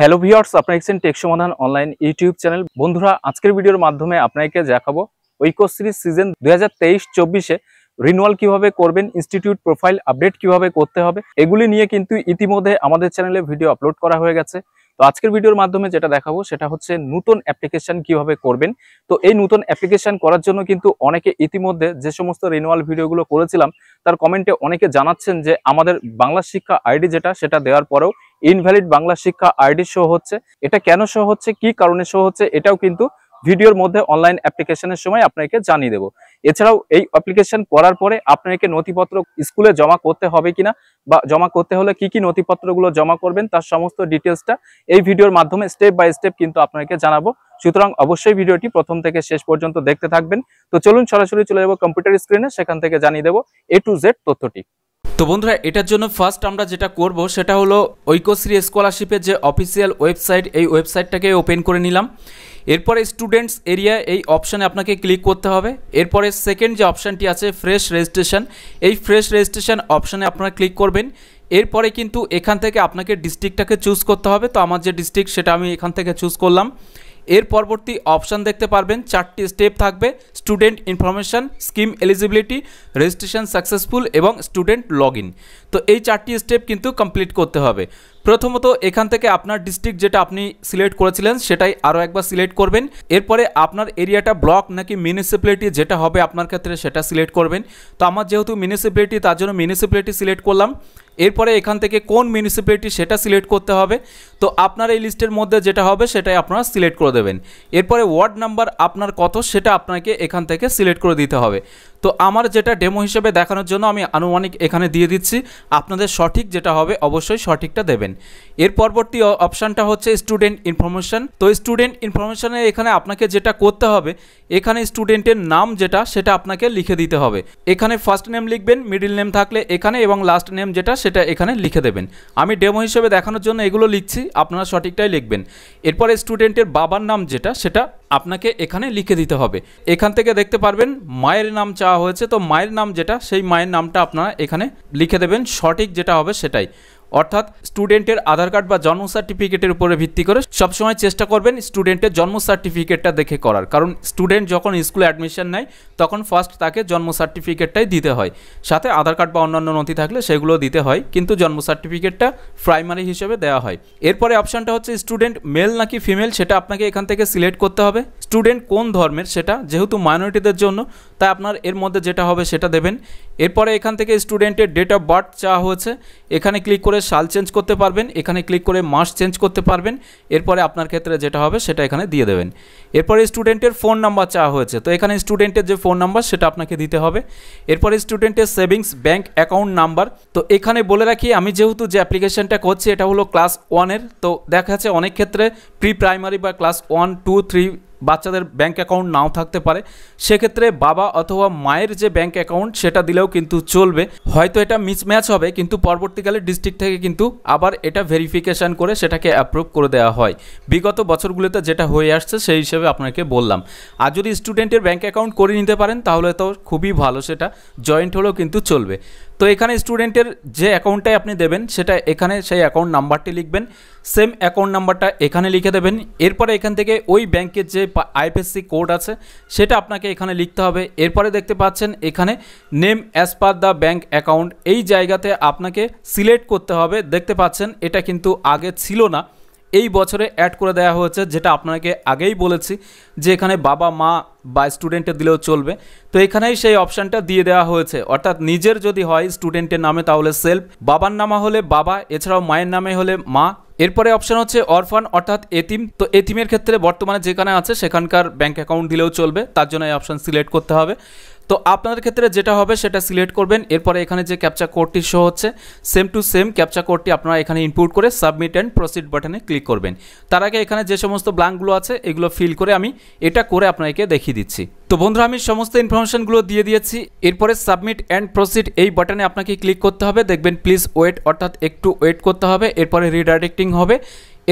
hello viewers আপনারা দেখছেন take সমাধান অনলাইন ইউটিউব চ্যানেল বন্ধুরা আজকের ভিডিওর মাধ্যমে আপনাকে দেখাবো সিরিজ সিজন দুই হাজার তেইশ চব্বিশে রিনুয়াল কিভাবে করবেন ইনস্টিটিউট প্রোফাইল আপডেট কিভাবে করতে হবে এগুলি নিয়ে কিন্তু ইতিমধ্যে আমাদের চ্যানেলে ভিডিও আপলোড করা হয়ে গেছে তো আজকের ভিডিওর মাধ্যমে যেটা দেখাবো সেটা হচ্ছে নতুন অ্যাপ্লিকেশন কিভাবে করবেন তো এই নতুন অ্যাপ্লিকেশন করার জন্য কিন্তু অনেকে ইতিমধ্যে যে সমস্ত রিনুয়াল ভিডিওগুলো করেছিলাম তার কমেন্টে অনেকে জানাচ্ছেন যে আমাদের বাংলা শিক্ষা আইডি যেটা সেটা দেওয়ার পরেও ইনভ্যালিড বাংলা শিক্ষা আইডি শো হচ্ছে এটা কেন শো হচ্ছে কি কারণে শো হচ্ছে এটাও কিন্তু ভিডিওর মধ্যে অনলাইন অ্যাপ্লিকেশনের সময় আপনাকে জানিয়ে দেব এছাড়াও এই অ্যাপ্লিকেশন করার পরে আপনাকে নথিপত্র স্কুলে জমা করতে হবে কিনা বা জমা করতে হলে কি কি নথিপত্রগুলো জমা করবেন তার সমস্ত ডিটেলসটা এই ভিডিওর মাধ্যমে স্টেপ বাই স্টেপ কিন্তু আপনাকে জানাবো সুতরাং অবশ্যই ভিডিওটি প্রথম থেকে শেষ পর্যন্ত দেখতে থাকবেন তো চলুন সরাসরি চলে যাবো কম্পিউটার স্ক্রিনে সেখান থেকে জানিয়ে দেবো এ টু জেড তথ্যটি তো বন্ধুরা এটার জন্য ফার্স্ট আমরা যেটা করব সেটা হলো ঐক্যশ্রী স্কলারশিপের যে অফিসিয়াল ওয়েবসাইট এই ওয়েবসাইটটাকে ওপেন করে নিলাম এরপরে স্টুডেন্টস এরিয়া এই অপশানে আপনাকে ক্লিক করতে হবে এরপরে সেকেন্ড যে অপশানটি আছে ফ্রেশ রেজিস্ট্রেশন এই ফ্রেশ রেজিস্ট্রেশন অপশানে আপনারা ক্লিক করবেন এরপরে কিন্তু এখান থেকে আপনাকে ডিস্ট্রিক্টটাকে চুজ করতে হবে তো আমার যে ডিস্ট্রিক্ট সেটা আমি এখান থেকে চুজ করলাম এর পরবর্তী অপশান দেখতে পারবেন চারটি স্টেপ থাকবে student information scheme eligibility registration successful এবং স্টুডেন্ট লগ তো এই চারটি স্টেপ কিন্তু কমপ্লিট করতে হবে প্রথমত এখান থেকে আপনার ডিস্ট্রিক্ট যেটা আপনি সিলেক্ট করেছিলেন সেটাই আরও একবার সিলেক্ট করবেন এরপরে আপনার এরিয়াটা ব্লক নাকি মিউনিসিপ্যালিটি যেটা হবে আপনার ক্ষেত্রে সেটা সিলেক্ট করবেন তো আমার যেহেতু মিউনিসিপ্যালিটি তার জন্য মিউনিসিপ্যালিটি সিলেক্ট করলাম এরপরে এখান থেকে কোন মিউনিসিপ্যালিটি সেটা সিলেক্ট করতে হবে তো আপনার এই লিস্টের মধ্যে যেটা হবে সেটাই আপনারা সিলেক্ট করে দেবেন এরপরে ওয়ার্ড নাম্বার আপনার কত সেটা আপনাকে এখান থেকে সিলেক্ট করে দিতে হবে তো আমার যেটা ডেমো হিসেবে দেখানোর জন্য আমি আনুমানিক এখানে দিয়ে দিচ্ছি আপনাদের সঠিক যেটা হবে অবশ্যই সঠিকটা দেবেন এর পরবর্তী অপশানটা হচ্ছে স্টুডেন্ট ইনফরমেশান তো স্টুডেন্ট ইনফরমেশানে এখানে আপনাকে যেটা করতে হবে এখানে স্টুডেন্টের নাম যেটা সেটা আপনাকে লিখে দিতে হবে এখানে ফার্স্ট নেম লিখবেন মিডিল নেম থাকলে এখানে এবং লাস্ট নেম যেটা সেটা এখানে লিখে দেবেন আমি ডেমো হিসেবে দেখানোর জন্য এগুলো লিখছি আপনারা সঠিকটাই লিখবেন এরপরে স্টুডেন্টের বাবার নাম যেটা সেটা আপনাকে এখানে লিখে দিতে হবে এখান থেকে দেখতে পারবেন মায়ের নাম চাওয়া হয়েছে তো মায়ের নাম যেটা সেই মায়ের নামটা আপনারা এখানে লিখে দেবেন সঠিক যেটা হবে সেটাই অর্থাৎ স্টুডেন্টের আধার কার্ড বা জন্ম সার্টিফিকেটের উপরে ভিত্তি করে সবসময় চেষ্টা করবেন স্টুডেন্টের জন্ম সার্টিফিকেটটা দেখে করার কারণ স্টুডেন্ট যখন স্কুলে অ্যাডমিশন নেয় তখন ফার্স্ট তাকে জন্ম সার্টিফিকেটটাই দিতে হয় সাথে আধার কার্ড বা অন্যান্য নথি থাকলে সেগুলো দিতে হয় কিন্তু জন্ম সার্টিফিকেটটা প্রাইমারি হিসেবে দেওয়া হয় এরপরে অপশানটা হচ্ছে স্টুডেন্ট মেল নাকি ফিমেল সেটা আপনাকে এখান থেকে সিলেক্ট করতে হবে স্টুডেন্ট কোন ধর্মের সেটা যেহেতু মাইনরিটিদের জন্য তাই আপনার এর মধ্যে যেটা হবে সেটা দেবেন এরপরে এখান থেকে স্টুডেন্টের ডেট অফ বার্থ চাওয়া হয়েছে এখানে ক্লিক করে সাল চেঞ্জ করতে পারবেন এখানে ক্লিক করে মাস চেঞ্জ করতে পারবেন এরপরে আপনার ক্ষেত্রে যেটা হবে সেটা এখানে দিয়ে দেবেন এরপরে স্টুডেন্টের ফোন নাম্বার চাওয়া হয়েছে তো এখানে স্টুডেন্টের যে ফোন নাম্বার সেটা আপনাকে দিতে হবে এরপরে স্টুডেন্টের সেভিংস ব্যাঙ্ক অ্যাকাউন্ট নাম্বার তো এখানে বলে রাখি আমি যেহেতু যে অ্যাপ্লিকেশনটা করছি এটা হলো ক্লাস ওয়ানের তো দেখা যাচ্ছে অনেক ক্ষেত্রে প্রি প্রাইমারি বা ক্লাস ওয়ান টু থ্রি বাচ্চাদের ব্যাঙ্ক অ্যাকাউন্ট নাও থাকতে পারে সেক্ষেত্রে বাবা অথবা মায়ের যে ব্যাঙ্ক অ্যাকাউন্ট সেটা দিলেও কিন্তু চলবে হয়তো এটা মিসম্যাচ হবে কিন্তু পরবর্তীকালে ডিস্ট্রিক্ট থেকে কিন্তু আবার এটা ভেরিফিকেশান করে সেটাকে অ্যাপ্রুভ করে দেওয়া হয় বিগত বছরগুলোতে যেটা হয়ে আসছে সেই হিসেবে আপনাকে বললাম আর যদি স্টুডেন্টের ব্যাঙ্ক অ্যাকাউন্ট করে নিতে পারেন তাহলে তো খুবই ভালো সেটা জয়েন্ট হলেও কিন্তু চলবে তো এখানে স্টুডেন্টের যে অ্যাকাউন্টটাই আপনি দেবেন সেটা এখানে সেই অ্যাকাউন্ট নাম্বারটি লিখবেন সেম অ্যাকাউন্ট নাম্বারটা এখানে লিখে দেবেন এরপরে এখান থেকে ওই ব্যাংকের যে আইপিএসসি কোড আছে সেটা আপনাকে এখানে লিখতে হবে এরপরে দেখতে পাচ্ছেন এখানে name as per the bank account এই জায়গাতে আপনাকে সিলেক্ট করতে হবে দেখতে পাচ্ছেন এটা কিন্তু আগে ছিল না এই বছরে অ্যাড করে দেওয়া হয়েছে যেটা আপনাকে আগেই বলেছি যে এখানে বাবা মা বা স্টুডেন্টে দিলেও চলবে তো এখানেই সেই অপশানটা দিয়ে দেওয়া হয়েছে অর্থাৎ নিজের যদি হয় স্টুডেন্টের নামে তাহলে সেলফ বাবার নামে হলে বাবা এছাড়াও মায়ের নামে হলে মা এরপরে অপশান হচ্ছে অরফান অর্থাৎ এতিম তো এতিমের ক্ষেত্রে বর্তমানে যেখানে আছে সেখানকার ব্যাঙ্ক অ্যাকাউন্ট দিলেও চলবে তার জন্য এই অপশান সিলেক্ট করতে হবে তো আপনাদের ক্ষেত্রে যেটা হবে সেটা সিলেক্ট করবেন এরপরে এখানে যে ক্যাপচা কোডটি শো হচ্ছে সেম টু সেম ক্যাপচা কোডটি আপনারা এখানে ইনপুট করে সাবমিট অ্যান্ড প্রসিড বাটনে ক্লিক করবেন তার আগে এখানে যে সমস্ত ব্লাঙ্কগুলো আছে এগুলো ফিল করে আমি এটা করে আপনাকে দেখিয়ে দিচ্ছি তো বন্ধুরা আমি সমস্ত ইনফরমেশনগুলো দিয়ে দিয়েছি এরপরে সাবমিট অ্যান্ড প্রসিড এই বাটনে আপনাকে ক্লিক করতে হবে দেখবেন প্লিজ ওয়েট অর্থাৎ একটু ওয়েট করতে হবে এরপরে রিডাইরেক্টিং হবে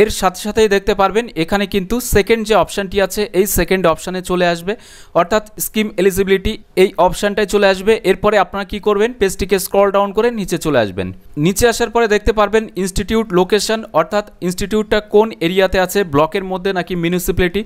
এর সাথে সাথেই দেখতে পারবেন এখানে কিন্তু সেকেন্ড যে অপশানটি আছে এই সেকেন্ড অপশানে চলে আসবে অর্থাৎ স্কিম এলিজিবিলিটি এই অপশানটায় চলে আসবে এরপরে আপনারা কি করবেন পেজটিকে স্ক্রল ডাউন করে নিচে চলে আসবেন নিচে আসার পরে দেখতে পারবেন ইনস্টিটিউট লোকেশন অর্থাৎ ইনস্টিটিউটটা কোন এরিয়াতে আছে ব্লকের মধ্যে নাকি মিউনিসিপ্যালিটি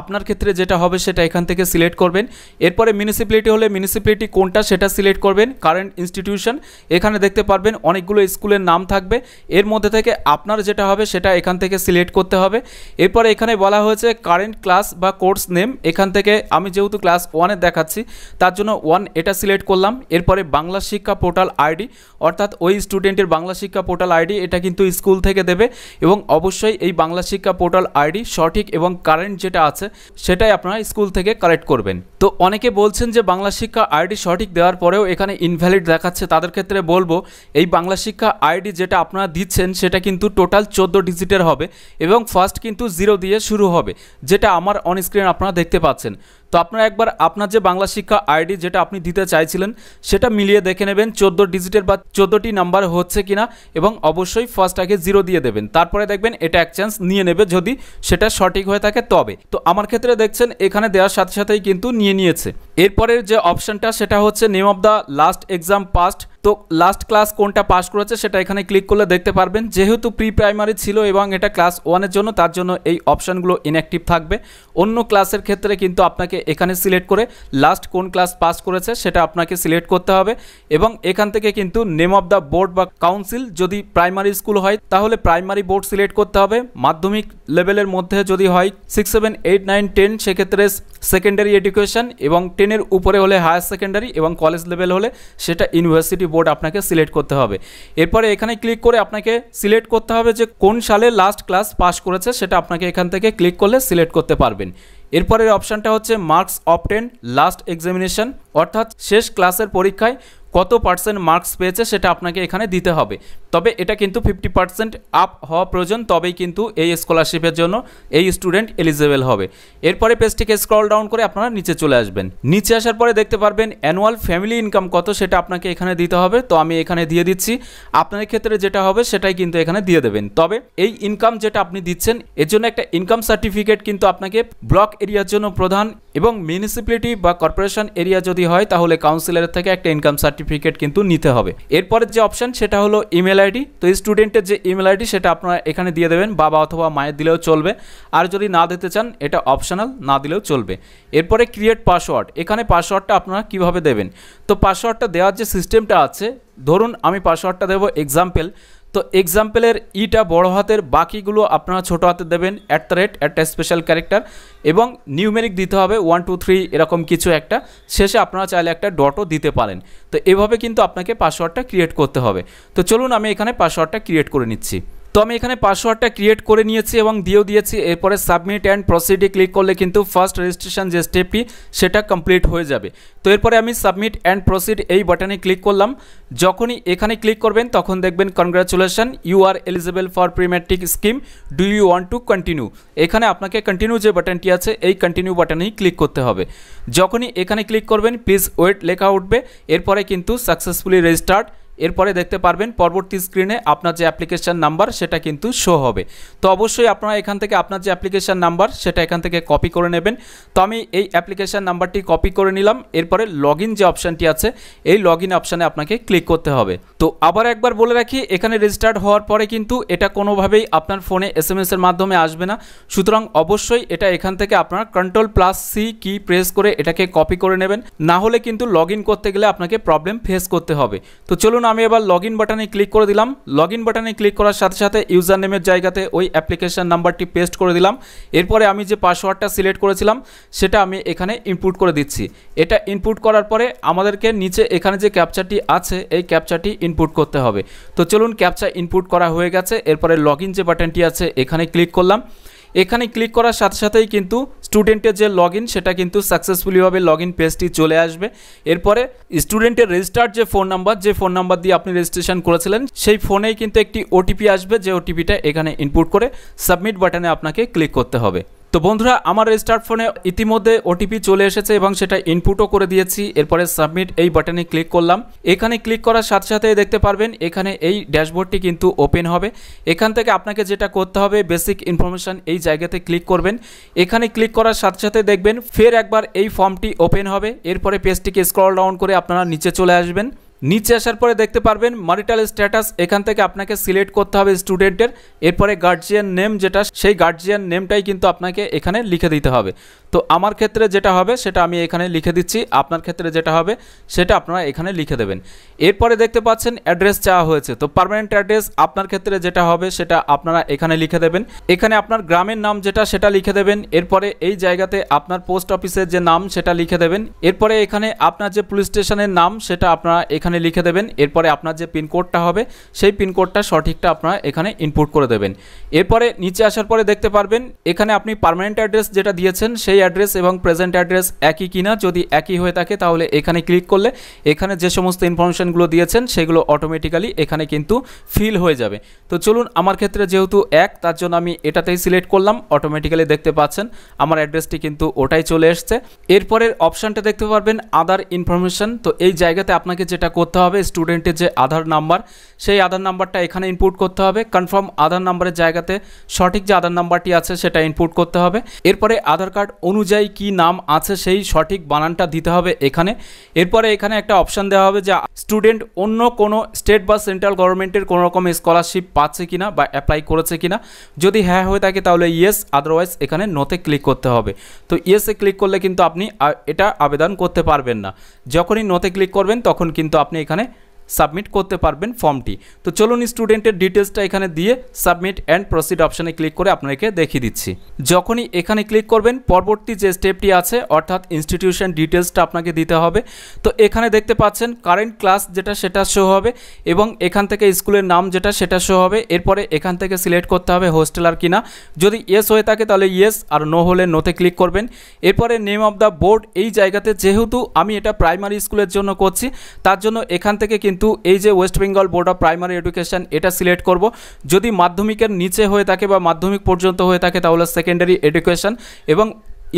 আপনার ক্ষেত্রে যেটা হবে সেটা এখান থেকে সিলেক্ট করবেন এরপরে মিউনিসিপ্যালিটি হলে মিউনিসিপ্যালিটি কোনটা সেটা সিলেক্ট করবেন কারেন্ট ইনস্টিটিউশন এখানে দেখতে পারবেন অনেকগুলো স্কুলের নাম থাকবে এর মধ্যে থেকে আপনার যেটা হবে সেটা এখান থেকে থেকে সিলেক্ট করতে হবে এরপরে এখানে বলা হয়েছে কারেন্ট ক্লাস বা কোর্স নেম এখান থেকে আমি যেহেতু ক্লাস ওয়ানে দেখাচ্ছি তার জন্য ওয়ান এটা সিলেক্ট করলাম এরপরে বাংলা শিক্ষা পোর্টাল আইডি অর্থাৎ ওই স্টুডেন্টের বাংলা শিক্ষা পোর্টাল আইডি এটা কিন্তু স্কুল থেকে দেবে এবং অবশ্যই এই বাংলা শিক্ষা পোর্টাল আইডি সঠিক এবং কারেন্ট যেটা আছে সেটাই আপনারা স্কুল থেকে কালেক্ট করবেন তো অনেকে বলছেন যে বাংলা শিক্ষা আইডি সঠিক দেওয়ার পরেও এখানে ইনভ্যালিড দেখাচ্ছে তাদের ক্ষেত্রে বলবো এই বাংলা শিক্ষা আইডি যেটা আপনারা দিচ্ছেন সেটা কিন্তু টোটাল চোদ্দো ডিজিটের হবে এবং ফার্স্ট কিন্তু জিরো দিয়ে শুরু হবে যেটা আমার অন আপনারা দেখতে পাচ্ছেন তো আপনারা একবার আপনার যে বাংলা শিক্ষা আইডি যেটা আপনি দিতে চাইছিলেন সেটা মিলিয়ে দেখে নেবেন চোদ্দো ডিজিটের বা চোদ্দোটি নাম্বার হচ্ছে কিনা এবং অবশ্যই ফার্স্ট আগে জিরো দিয়ে দেবেন তারপরে দেখবেন এটা এক চান্স নিয়ে নেবে যদি সেটা সঠিক হয়ে থাকে তবে তো আমার ক্ষেত্রে দেখছেন এখানে দেওয়ার সাথে সাথেই কিন্তু নিয়ে নিয়েছে এরপরের যে অপশানটা সেটা হচ্ছে name of the last exam passed তো লাস্ট ক্লাস কোনটা পাস করেছে সেটা এখানে ক্লিক করলে দেখতে পারবেন যেহেতু প্রি প্রাইমারি ছিল এবং এটা ক্লাস ওয়ানের জন্য তার জন্য এই অপশানগুলো ইনঅ্যাক্টিভ থাকবে অন্য ক্লাসের ক্ষেত্রে কিন্তু আপনাকে আপনাকে এখানে সিলেক্ট করে লাস্ট কোন ক্লাস পাস করেছে সেটা আপনাকে সিলেক্ট করতে হবে এবং এখান থেকে কিন্তু নেম অফ দ্য বোর্ড বা কাউন্সিল যদি প্রাইমারি স্কুল হয় তাহলে প্রাইমারি বোর্ড সিলেক্ট করতে হবে মাধ্যমিক লেভেলের মধ্যে যদি হয় six seven eight nine ten সেক্ষেত্রে সেকেন্ডারি এডুকেশন এবং টেনের উপরে হলে হায়ার সেকেন্ডারি এবং কলেজ লেভেল হলে সেটা ইউনিভার্সিটি বোর্ড আপনাকে সিলেক্ট করতে হবে এরপরে এখানে ক্লিক করে আপনাকে সিলেক্ট করতে হবে যে কোন সালে লাস্ট ক্লাস পাস করেছে সেটা আপনাকে এখান থেকে ক্লিক করলে সিলেক্ট করতে পারবেন এরপরের অপশানটা হচ্ছে মার্কস অপটেন লাস্ট এক্সামিনেশন অর্থাৎ শেষ ক্লাসের পরীক্ষায় কত পার্সেন্ট মার্কস পেয়েছে সেটা আপনাকে এখানে দিতে হবে তবে এটা কিন্তু ফিফটি পার্সেন্ট আপ হওয়া প্রয়োজন তবেই কিন্তু এই স্কলারশিপের জন্য এই স্টুডেন্ট এলিজেবল হবে এরপরে পেজটিকে স্ক্রল ডাউন করে আপনারা নিচে চলে আসবেন নিচে আসার পরে দেখতে পারবেন অ্যানুয়াল ফ্যামিলি ইনকাম কত সেটা আপনাকে এখানে দিতে হবে তো আমি এখানে দিয়ে দিচ্ছি আপনার ক্ষেত্রে যেটা হবে সেটাই কিন্তু এখানে দিয়ে দেবেন তবে এই ইনকাম যেটা আপনি দিচ্ছেন এর জন্য একটা ইনকাম সার্টিফিকেট কিন্তু আপনাকে ব্লক এরিয়ার জন্য প্রধান এবং মিউনিসিপ্যালিটি বা কর্পোরেশন এরিয়া যদি হয় তাহলে কাউন্সিলরের থেকে একটা ইনকাম সার্টিফিকেট কিন্তু নিতে হবে এরপরের যে অপশান সেটা হলো ইমেল আইডি তো স্টুডেন্টের যে ইমেল আইডি সেটা আপনারা এখানে দিয়ে দেবেন বাবা অথবা মায়ের দিলেও চলবে আর যদি না দিতে চান এটা অপশনাল না দিলেও চলবে এরপরে ক্রিয়েট পাসওয়ার্ড এখানে পাসওয়ার্ডটা আপনারা কিভাবে দেবেন তো পাসওয়ার্ডটা দেওয়ার যে সিস্টেমটা আছে ধরুন আমি পাসওয়ার্ডটা দেবো এক্সাম্পল তো এক্সাম্পলের ইটা বড় হাতের বাকিগুলো আপনারা ছোট হাতে দেবেন অ্যাট দ্য রেট একটা স্পেশাল ক্যারেক্টার এবং নিউমেরিক দিতে হবে ওয়ান টু থ্রি এরকম কিছু একটা শেষে আপনারা চাইলে একটা ডটও দিতে পারেন তো এভাবে কিন্তু আপনাকে পাসওয়ার্ডটা ক্রিয়েট করতে হবে তো চলুন আমি এখানে পাসওয়ার্ডটা ক্রিয়েট করে নিচ্ছি তো আমি এখানে পাসওয়ার্ডটা ক্রিয়েট করে নিয়েছি এবং দিয়েও দিয়েছি এরপরে সাবমিট অ্যান্ড প্রসিডে ক্লিক করলে কিন্তু ফার্স্ট রেজিস্ট্রেশন যে স্টেপটি সেটা কমপ্লিট হয়ে যাবে তো এরপরে আমি সাবমিট অ্যান্ড প্রসিড এই বাটনে ক্লিক করলাম যখনই এখানে ক্লিক করবেন তখন দেখবেন congratulation you are eligible for prematric scheme do you want to continue এখানে আপনাকে কন্টিনিউ যে বাটনটি আছে এই কন্টিনিউ বাটনেই ক্লিক করতে হবে যখনই এখানে ক্লিক করবেন প্লিজ ওয়েট লেখা উঠবে এরপরে কিন্তু সাকসেসফুলি রেজিস্টার্ড এরপরে দেখতে পারবেন পরবর্তী স্ক্রিনে আপনার যে অ্যাপ্লিকেশান নাম্বার সেটা কিন্তু শো হবে তো অবশ্যই আপনারা এখান থেকে আপনার যে অ্যাপ্লিকেশান নাম্বার সেটা এখান থেকে কপি করে নেবেন তো আমি এই অ্যাপ্লিকেশান নাম্বারটি কপি করে নিলাম এরপরে লগ যে অপশানটি আছে এই লগ ইন অপশানে আপনাকে ক্লিক করতে হবে তো আবার একবার বলে রাখি এখানে রেজিস্টার্ড হওয়ার পরে কিন্তু এটা কোনোভাবেই আপনার ফোনে এস এম এসের মাধ্যমে আসবে না সুতরাং অবশ্যই এটা এখান থেকে আপনার control plus C key press করে এটাকে কপি করে নেবেন না হলে কিন্তু লগ করতে গেলে আপনাকে প্রবলেম ফেস করতে হবে তো চলুন আমি এবার লগ ইন বাটনে ক্লিক করে দিলাম লগ ইন বাটনে ক্লিক করার সাথে সাথে ইউজার নেমের জায়গাতে ওই অ্যাপ্লিকেশান নাম্বারটি পেস্ট করে দিলাম এরপরে আমি যে পাসওয়ার্ডটা সিলেক্ট করেছিলাম সেটা আমি এখানে ইনপুট করে দিচ্ছি এটা ইনপুট করার পরে আমাদেরকে নিচে এখানে যে ক্যাপচারটি আছে এই ক্যাপচারটি ইনপুট করতে হবে তো চলুন ক্যাপচার ইনপুট করা হয়ে গেছে এরপরে লগ ইন যে বাটনটি আছে এখানে ক্লিক করলাম এখানে ক্লিক করার সাথে সাথেই কিন্তু স্টুডেন্টের যে লগ সেটা কিন্তু সাকসেসফুলিভাবে লগ ইন পেজটি চলে আসবে এরপরে স্টুডেন্টের রেজিস্টার্ড যে ফোন নাম্বার যে ফোন নাম্বার দিয়ে আপনি রেজিস্ট্রেশন করেছিলেন সেই ফোনেই কিন্তু একটি ওটিপি আসবে যে ওটিপিটা এখানে ইনপুট করে সাবমিট বাটনে আপনাকে ক্লিক করতে হবে তো বন্ধুরা আমার স্মার্টফোনে ইতিমধ্যে ওটিপি চলে এসেছে এবং সেটা ইনপুটও করে দিয়েছি এরপরে সাবমিট এই বাটনে ক্লিক করলাম এখানে ক্লিক করার সাথে সাথে দেখতে পারবেন এখানে এই ড্যাশবোর্ডটি কিন্তু ওপেন হবে এখান থেকে আপনাকে যেটা করতে হবে বেসিক ইনফরমেশান এই জায়গাতে ক্লিক করবেন এখানে ক্লিক করার সাথে সাথে দেখবেন ফের একবার এই ফর্মটি ওপেন হবে এরপরে পেজটিকে স্ক্রল ডাউন করে আপনারা নিচে চলে আসবেন নিচে আসার পরে দেখতে পারবেন মারিটাল স্ট্যাটাস এখান থেকে আপনাকে সিলেক্ট করতে হবে স্টুডেন্টের এরপরে গার্জিয়ান নেম যেটা সেই গার্জিয়ান নেমটাই কিন্তু আপনাকে এখানে লিখে দিতে হবে তো আমার ক্ষেত্রে যেটা হবে সেটা আমি এখানে লিখে দিচ্ছি আপনার ক্ষেত্রে যেটা হবে সেটা আপনারা এখানে লিখে দেবেন এরপরে দেখতে পাচ্ছেন অ্যাড্রেস চাওয়া হয়েছে তো পারমানেন্ট অ্যাড্রেস আপনার ক্ষেত্রে যেটা হবে সেটা আপনারা এখানে লিখে দেবেন এখানে আপনার গ্রামের নাম যেটা সেটা লিখে দেবেন এরপরে এই জায়গাতে আপনার পোস্ট অফিসের যে নাম সেটা লিখে দেবেন এরপরে এখানে আপনার যে পুলিশ স্টেশনের নাম সেটা আপনারা এখানে লিখে দেবেন এরপরে আপনার যে পিনকোডটা হবে সেই পিনকোডটা সঠিকটা আপনারা এখানে ইনপুট করে দেবেন এরপরে নিচে আসার পরে দেখতে পারবেন এখানে আপনি পারমানেন্ট অ্যাড্রেস যেটা দিয়েছেন সেই সেই অ্যাড্রেস এবং প্রেজেন্ট অ্যাড্রেস একই কিনা যদি একই হয়ে থাকে তাহলে এখানে ক্লিক করলে এখানে যে সমস্ত ইনফরমেশানগুলো দিয়েছেন সেগুলো অটোমেটিক্যালি এখানে কিন্তু ফিল হয়ে যাবে তো চলুন আমার ক্ষেত্রে যেহেতু এক তার জন্য আমি এটাতেই সিলেক্ট করলাম অটোমেটিক্যালি দেখতে পাচ্ছেন আমার অ্যাড্রেসটি কিন্তু ওটাই চলে এসছে এরপরের অপশানটা দেখতে পারবেন আদার ইনফরমেশান তো এই জায়গাতে আপনাকে যেটা করতে হবে স্টুডেন্টের যে আধার নাম্বার সেই আধার নাম্বারটা এখানে ইনপুট করতে হবে কনফার্ম আধার নাম্বারের জায়গাতে সঠিক যে আধার নাম্বারটি আছে সেটা ইনপুট করতে হবে এরপরে আধার কার্ড অনুযায়ী কি নাম আছে সেই সঠিক বানানটা দিতে হবে এখানে এরপরে এখানে একটা অপশান দেওয়া হবে যে স্টুডেন্ট অন্য কোনো স্টেট বা সেন্ট্রাল গভর্নমেন্টের কোনো রকম স্কলারশিপ পাচ্ছে কিনা বা অ্যাপ্লাই করেছে কিনা যদি হ্যাঁ হয়ে থাকে তাহলে ইয়েস আদারওয়াইজ এখানে নোতে ক্লিক করতে হবে তো ইয়েসে ক্লিক করলে কিন্তু আপনি এটা আবেদন করতে পারবেন না যখনই নোতে ক্লিক করবেন তখন কিন্তু আপনি এখানে সাবমিট করতে পারবেন ফর্মটি তো চলুন স্টুডেন্টের ডিটেলসটা এখানে দিয়ে সাবমিট অ্যান্ড প্রসিড অপশানে ক্লিক করে আপনাকে দেখিয়ে দিচ্ছি যখনই এখানে ক্লিক করবেন পরবর্তী যে স্টেপটি আছে অর্থাৎ ইনস্টিটিউশন ডিটেলসটা আপনাকে দিতে হবে তো এখানে দেখতে পাচ্ছেন কারেন্ট ক্লাস যেটা সেটা শো হবে এবং এখান থেকে স্কুলের নাম যেটা সেটা শো হবে এরপরে এখান থেকে সিলেক্ট করতে হবে হোস্টেল আর কিনা যদি ইয়েস হয়ে থাকে তাহলে ইয়েস আর নো হলে নোতে ক্লিক করবেন এরপরে নেম অফ দ্য বোর্ড এই জায়গাতে যেহেতু আমি এটা প্রাইমারি স্কুলের জন্য করছি তার জন্য এখান থেকে কিন্তু কিন্তু এই যে West Bengal board of primary education এটা সিলেক্ট করব যদি মাধ্যমিকের নিচে হয়ে থাকে বা মাধ্যমিক পর্যন্ত হয়ে থাকে তাহলে সেকেন্ডারি এডুকেশান এবং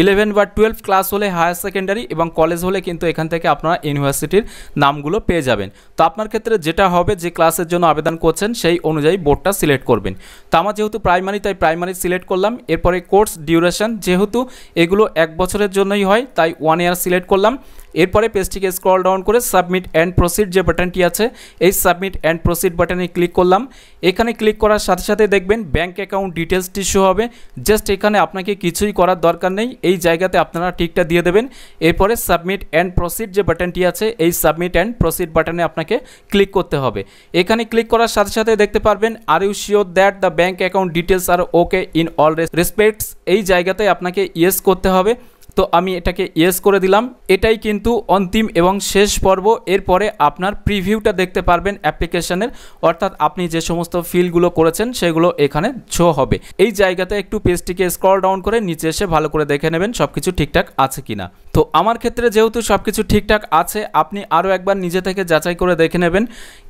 ইলেভেন বা টুয়েলভ ক্লাস হলে হায়ার সেকেন্ডারি এবং কলেজ হলে কিন্তু এখান থেকে আপনারা ইউনিভার্সিটির নামগুলো পেয়ে যাবেন তো আপনার ক্ষেত্রে যেটা হবে যে ক্লাসের জন্য আবেদন করছেন সেই অনুযায়ী বোর্ডটা সিলেক্ট করবেন তো আমার যেহেতু প্রাইমারি তাই প্রাইমারি সিলেক্ট করলাম এরপরে কোর্স ডিউরেশন যেহেতু এগুলো এক বছরের জন্যই হয় তাই ওয়ান ইয়ার সিলেক্ট করলাম এরপরে পেজটিকে স্ক্রল ডাউন করে সাবমিট অ্যান্ড প্রসিড যে বাটনটি আছে এই সাবমিট অ্যান্ড প্রসিড বাটনে ক্লিক করলাম এখানে ক্লিক করার সাথে সাথে দেখবেন ব্যাঙ্ক অ্যাকাউন্ট ডিটেলসটি শো হবে জাস্ট এখানে আপনাকে কিছুই করার দরকার নেই এই জায়গাতে আপনারা ঠিকটা দিয়ে দেবেন এরপরে সাবমিট অ্যান্ড প্রসিড যে বাটনটি আছে এই সাবমিট অ্যান্ড প্রসিড বাটনে আপনাকে ক্লিক করতে হবে এখানে ক্লিক করার সাথে সাথে দেখতে পারবেন are you sure that the bank account details are okay in all respects এই জায়গাতে আপনাকে ইয়েস করতে হবে তো আমি এটাকে ইয়েস করে দিলাম এটাই কিন্তু অন্তিম এবং শেষ পর্ব এরপরে আপনার প্রিভিউটা দেখতে পারবেন অ্যাপ্লিকেশনের অর্থাৎ আপনি যে সমস্ত ফিলগুলো করেছেন সেগুলো এখানে ছো হবে এই জায়গাতে একটু পেজটিকে স্ক্রল ডাউন করে নিচে এসে ভালো করে দেখে নেবেন সব কিছু ঠিকঠাক আছে কিনা তো আমার ক্ষেত্রে যেহেতু সব কিছু ঠিকঠাক আছে আপনি আরও একবার নিজে থেকে যাচাই করে দেখে নেবেন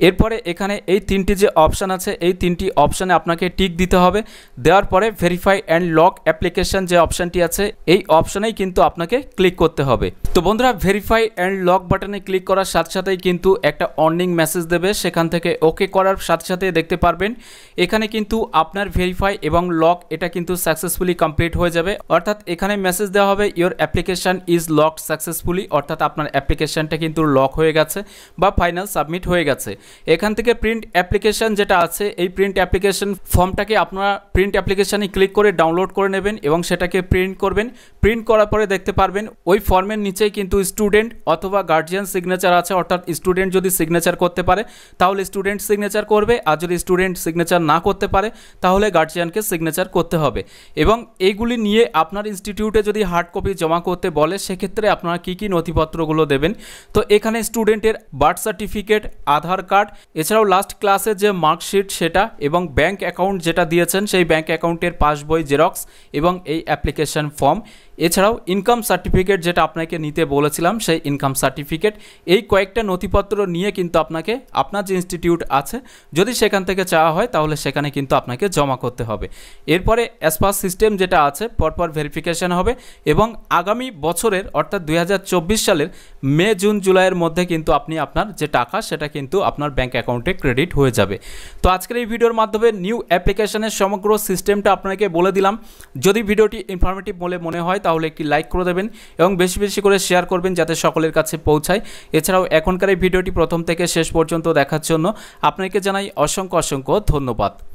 এরপরে এখানে এই তিনটি যে অপশান আছে এই তিনটি অপশানে আপনাকে টিক দিতে হবে দেওয়ার পরে ভেরিফাই অ্যান্ড লক অ্যাপ্লিকেশন যে অপশানটি আছে এই অপশানেই কিন্তু কিন্তু আপনাকে ক্লিক করতে হবে তো বন্ধুরা ভেরিফাই অ্যান্ড লক বাটনে ক্লিক করার সাথে সাথেই কিন্তু একটা অর্নিং মেসেজ দেবে সেখান থেকে ওকে করার সাথে সাথে দেখতে পারবেন এখানে কিন্তু আপনার ভেরিফাই এবং লক এটা কিন্তু সাকসেসফুলি কমপ্লিট হয়ে যাবে অর্থাৎ এখানে মেসেজ দেওয়া হবে your application is lock successfully অর্থাৎ আপনার অ্যাপ্লিকেশানটা কিন্তু লক হয়ে গেছে বা ফাইনাল সাবমিট হয়ে গেছে এখান থেকে প্রিন্ট অ্যাপ্লিকেশান যেটা আছে এই প্রিন্ট অ্যাপ্লিকেশান ফর্মটাকে আপনারা প্রিন্ট অ্যাপ্লিকেশানে ক্লিক করে ডাউনলোড করে নেবেন এবং সেটাকে প্রিন্ট করবেন প্রিন্ট করার পরে দেখতে পারবেন ওই ফর্মের নিচেই কিন্তু স্টুডেন্ট অথবা গার্জিয়ান সিগনেচার আছে অর্থাৎ স্টুডেন্ট যদি সিগনেচার করতে পারে তাহলে স্টুডেন্ট সিগনেচার করবে আর যদি স্টুডেন্ট সিগনেচার না করতে পারে তাহলে গার্জিয়ানকে সিগনেচার করতে হবে এবং এইগুলি নিয়ে আপনার ইনস্টিটিউটে যদি হার্ড কপি জমা করতে বলে সেক্ষেত্রে আপনারা কী কী নথিপত্রগুলো দেবেন তো এখানে স্টুডেন্টের বার্থ সার্টিফিকেট আধার কার্ড এছাড়াও লাস্ট ক্লাসে যে মার্কশিট সেটা এবং ব্যাংক অ্যাকাউন্ট যেটা দিয়েছেন সেই ব্যাংক অ্যাকাউন্টের পাসবই জেরক্স এবং এই অ্যাপ্লিকেশন ফর্ম এছাড়াও ইনকাম সার্টিফিকেট যেটা আপনাকে নিতে বলেছিলাম সেই ইনকাম সার্টিফিকেট এই কয়েকটা নথিপত্র নিয়ে কিন্তু আপনাকে আপনার যে ইনস্টিটিউট আছে যদি সেখান থেকে চাওয়া হয় তাহলে সেখানে কিন্তু আপনাকে জমা করতে হবে এরপরে অ্যাসপাস সিস্টেম যেটা আছে পরপর ভেরিফিকেশান হবে এবং আগামী বছরের অর্থাৎ দুই সালের মে জুন জুলাইয়ের মধ্যে কিন্তু আপনি আপনার যে টাকা সেটা কিন্তু আপনার ব্যাঙ্ক অ্যাকাউন্টে ক্রেডিট হয়ে যাবে তো আজকের এই ভিডিওর মাধ্যমে নিউ অ্যাপ্লিকেশনের সমগ্র সিস্টেমটা আপনাকে বলে দিলাম যদি ভিডিওটি ইনফরমেটিভ বলে মনে হয় তাহলে একটি লাইক করে দেবেন এবং বেশি বেশি করে শেয়ার করবেন যাতে সকলের কাছে পৌঁছায় এছাড়াও এখনকার এই ভিডিওটি প্রথম থেকে শেষ পর্যন্ত দেখার জন্য আপনাকে জানাই অসংখ্য অসংখ্য ধন্যবাদ